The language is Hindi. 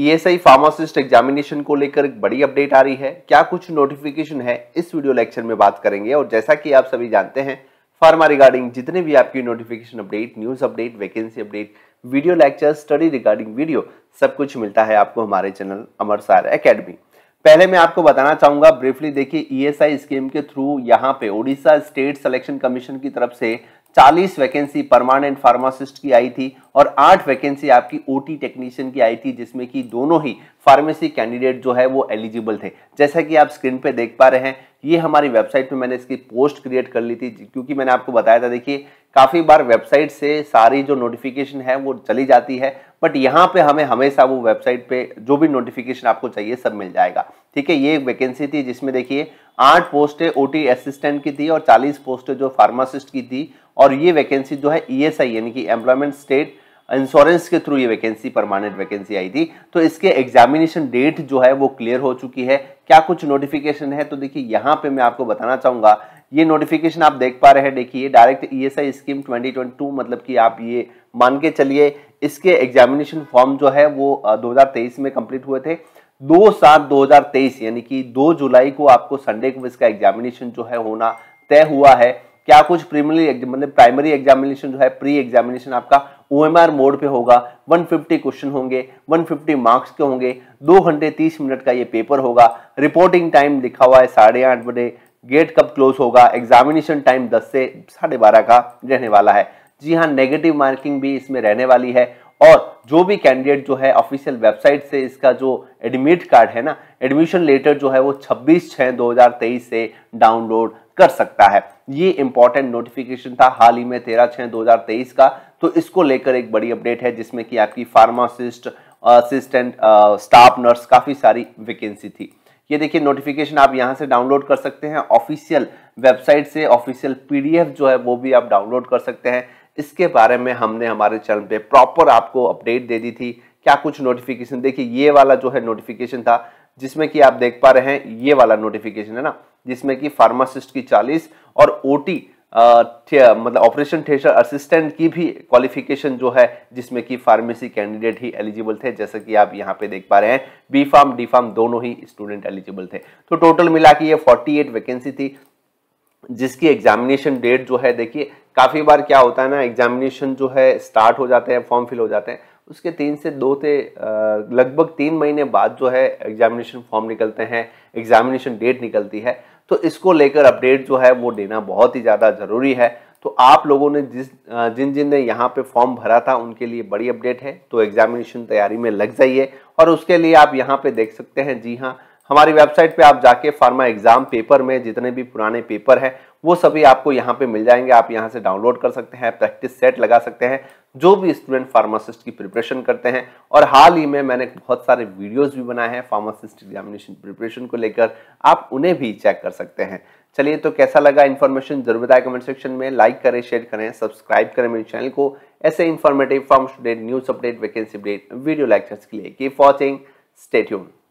ईएसआई फार्मासिस्ट एग्जामिनेशन को लेकर एक बड़ी अपडेट आ रही है क्या कुछ नोटिफिकेशन है इस वीडियो लेक्चर में बात करेंगे और जैसा कि आप सभी जानते हैं फार्मा रिगार्डिंग जितने भी आपकी notification update news update vacancy update video lecture study regarding video सब कुछ मिलता है आपको हमारे चैनल अमर सार अकेडमी पहले मैं आपको बताना चाहूंगा ब्रीफली देखिए ईएसआई e स्कीम के थ्रू यहाँ पे ओडिशा स्टेट सिलेक्शन कमीशन की तरफ से 40 वैकेंसी परमानेंट फार्मासिस्ट की आई थी और 8 वैकेंसी आपकी ओटी टेक्नीशियन की आई थी जिसमें कि दोनों ही फार्मेसी कैंडिडेट जो है वो एलिजिबल थे जैसा कि आप स्क्रीन पे देख पा रहे हैं ये हमारी वेबसाइट पे मैंने इसकी पोस्ट क्रिएट कर ली थी क्योंकि मैंने आपको बताया था देखिए काफ़ी बार वेबसाइट से सारी जो नोटिफिकेशन है वो चली जाती है बट यहाँ पे हमें हमेशा वो वेबसाइट पे जो भी नोटिफिकेशन आपको चाहिए सब मिल जाएगा ठीक है ये एक वैकेंसी थी जिसमें देखिए आठ पोस्टें ओटी असिस्टेंट की थी और चालीस पोस्टें जो फार्मासिस्ट की थी और ये वैकेंसी जो है ई e यानी कि एम्प्लॉयमेंट स्टेट इंश्योरेंस के थ्रू ये वैकेंसी परमानेंट वैकेंसी आई थी तो इसके एग्जामिनेशन डेट जो है वो क्लियर हो चुकी है क्या कुछ नोटिफिकेशन है तो देखिए यहाँ पे मैं आपको बताना चाहूँगा ये नोटिफिकेशन आप देख पा रहे हैं देखिए डायरेक्ट ईएसआई स्कीम 2022 मतलब कि आप ये मान के चलिए इसके एग्जामिनेशन फॉर्म जो है वो 2023 में कंप्लीट हुए थे दो सात 2023 यानी कि दो जुलाई को आपको संडे को इसका एग्जामिनेशन जो है होना तय हुआ है क्या कुछ प्रीमरी मतलब प्राइमरी एग्जामिनेशन जो है प्री एग्जामिनेशन आपका ओ मोड पे होगा 150 क्वेश्चन होंगे 150 मार्क्स के होंगे दो घंटे तीस मिनट का ये पेपर होगा रिपोर्टिंग टाइम लिखा हुआ है साढ़े आठ बजे गेट कब क्लोज होगा एग्जामिनेशन टाइम 10 से साढ़े बारह का रहने वाला है जी हाँ नेगेटिव मार्किंग भी इसमें रहने वाली है और जो भी कैंडिडेट जो है ऑफिशियल वेबसाइट से इसका जो एडमिट कार्ड है ना एडमिशन लेटर जो है वो 26 छः 2023 से डाउनलोड कर सकता है ये इंपॉर्टेंट नोटिफिकेशन था हाल ही में 13 छः 2023 का तो इसको लेकर एक बड़ी अपडेट है जिसमें कि आपकी फार्मासिस्ट असिस्टेंट स्टाफ नर्स काफ़ी सारी वैकेंसी थी ये देखिए नोटिफिकेशन आप यहाँ से डाउनलोड कर सकते हैं ऑफिशियल वेबसाइट से ऑफिशियल पीडीएफ जो है वो भी आप डाउनलोड कर सकते हैं इसके बारे में हमने हमारे चैनल पे प्रॉपर आपको अपडेट दे दी थी क्या कुछ नोटिफिकेशन देखिए ये वाला जो है नोटिफिकेशन था जिसमें कि आप देख पा रहे हैं ये वाला नोटिफिकेशन है ना जिसमें कि फार्मासिस्ट की चालीस और ओटी मतलब ऑपरेशन थिएटर असिस्टेंट की भी क्वालिफिकेशन जो है जिसमें कि फार्मेसी कैंडिडेट ही एलिजिबल थे जैसा कि आप यहाँ पे देख पा रहे हैं बी फार्म डी फार्म दोनों ही स्टूडेंट एलिजिबल थे तो टोटल मिला कि ये 48 वैकेंसी थी जिसकी एग्जामिनेशन डेट जो है देखिए काफ़ी बार क्या होता है ना एग्जामिनेशन जो है स्टार्ट हो जाते हैं फॉर्म फिल हो जाते हैं उसके तीन से दो से लगभग तीन महीने बाद जो है एग्जामिनेशन फॉर्म निकलते हैं एग्जामिनेशन डेट निकलती है तो इसको लेकर अपडेट जो है वो देना बहुत ही ज़्यादा ज़रूरी है तो आप लोगों ने जिस जिन जिन ने यहाँ पे फॉर्म भरा था उनके लिए बड़ी अपडेट है तो एग्जामिनेशन तैयारी में लग जाइए और उसके लिए आप यहाँ पे देख सकते हैं जी हाँ हमारी वेबसाइट पे आप जाके फार्मा एग्जाम पेपर में जितने भी पुराने पेपर हैं वो सभी आपको यहाँ पे मिल जाएंगे आप यहाँ से डाउनलोड कर सकते हैं प्रैक्टिस सेट लगा सकते हैं जो भी स्टूडेंट फार्मासिस्ट की प्रिपरेशन करते हैं और हाल ही में मैंने बहुत सारे वीडियोज भी बनाए हैं फार्मासिस्ट एग्जामिनेशन प्रिपरेशन को लेकर आप उन्हें भी चेक कर सकते हैं चलिए तो कैसा लगा इन्फॉर्मेशन जरूर बताए कमेंट सेक्शन में लाइक करें शेयर करें सब्सक्राइब करें मेरे चैनल को ऐसे informative form student news update vacancy update video lectures के लिए कीप वॉचिंग स्टेट्यून